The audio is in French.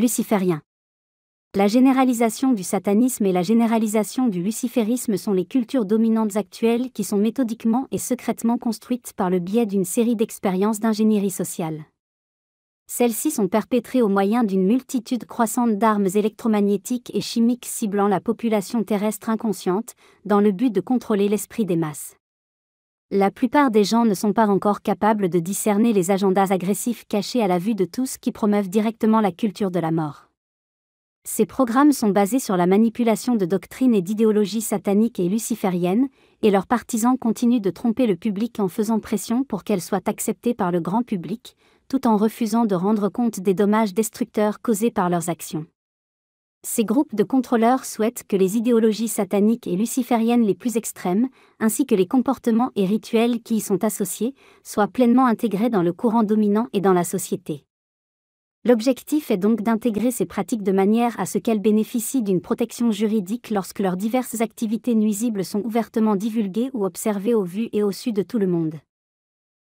luciférien. La généralisation du satanisme et la généralisation du luciférisme sont les cultures dominantes actuelles qui sont méthodiquement et secrètement construites par le biais d'une série d'expériences d'ingénierie sociale. Celles-ci sont perpétrées au moyen d'une multitude croissante d'armes électromagnétiques et chimiques ciblant la population terrestre inconsciente, dans le but de contrôler l'esprit des masses la plupart des gens ne sont pas encore capables de discerner les agendas agressifs cachés à la vue de tous qui promeuvent directement la culture de la mort. Ces programmes sont basés sur la manipulation de doctrines et d'idéologies sataniques et lucifériennes, et leurs partisans continuent de tromper le public en faisant pression pour qu'elles soient acceptées par le grand public, tout en refusant de rendre compte des dommages destructeurs causés par leurs actions. Ces groupes de contrôleurs souhaitent que les idéologies sataniques et lucifériennes les plus extrêmes, ainsi que les comportements et rituels qui y sont associés, soient pleinement intégrés dans le courant dominant et dans la société. L'objectif est donc d'intégrer ces pratiques de manière à ce qu'elles bénéficient d'une protection juridique lorsque leurs diverses activités nuisibles sont ouvertement divulguées ou observées au vu et au su de tout le monde.